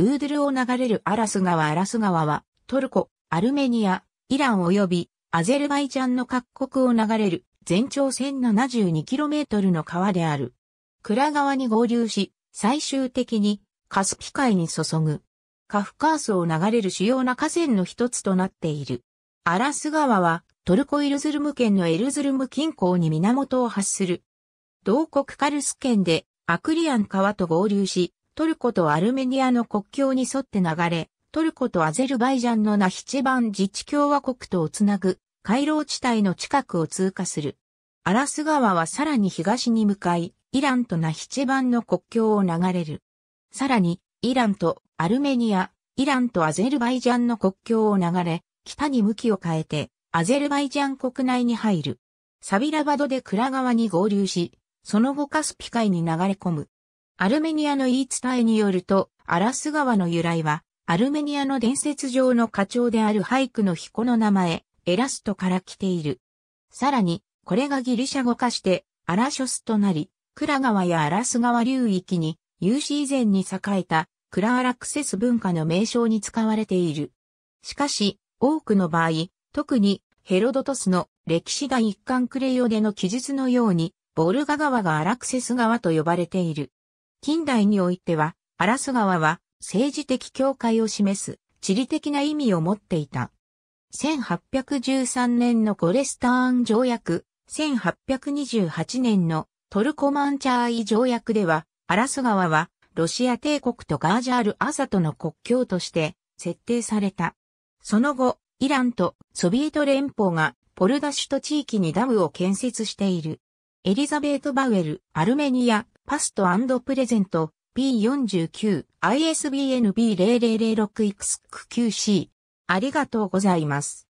ウードルを流れるアラス川アラス川は、トルコ、アルメニア、イラン及び、アゼルバイジャンの各国を流れる、全長 1072km の川である。クラ川に合流し、最終的に、カスピ海に注ぐ。カフカースを流れる主要な河川の一つとなっている。アラス川は、トルコイルズルム県のエルズルム近郊に源を発する。同国カルス県で、アクリアン川と合流し、トルコとアルメニアの国境に沿って流れ、トルコとアゼルバイジャンのナヒチェバン自治共和国とをつなぐ、回廊地帯の近くを通過する。アラス川はさらに東に向かい、イランとナヒチェバンの国境を流れる。さらに、イランとアルメニア、イランとアゼルバイジャンの国境を流れ、北に向きを変えて、アゼルバイジャン国内に入る。サビラバドでクラ川に合流し、その後カスピ海に流れ込む。アルメニアの言い伝えによると、アラス川の由来は、アルメニアの伝説上の課長である俳句の彦の名前、エラストから来ている。さらに、これがギリシャ語化して、アラショスとなり、クラ川やアラス川流域に、有史以前に栄えた、クラアラクセス文化の名称に使われている。しかし、多くの場合、特にヘロドトスの歴史第一巻クレヨでの記述のように、ボルガ川がアラクセス川と呼ばれている。近代においては、アラス川は政治的境界を示す地理的な意味を持っていた。1813年のゴレスターン条約、1828年のトルコマンチャーイ条約では、アラス川はロシア帝国とガージャール・アサとの国境として設定された。その後、イランとソビエト連邦がポルダシュト地域にダムを建設している。エリザベート・バウエル、アルメニア、パストプレゼント P49 ISBN B0006XQC ありがとうございます。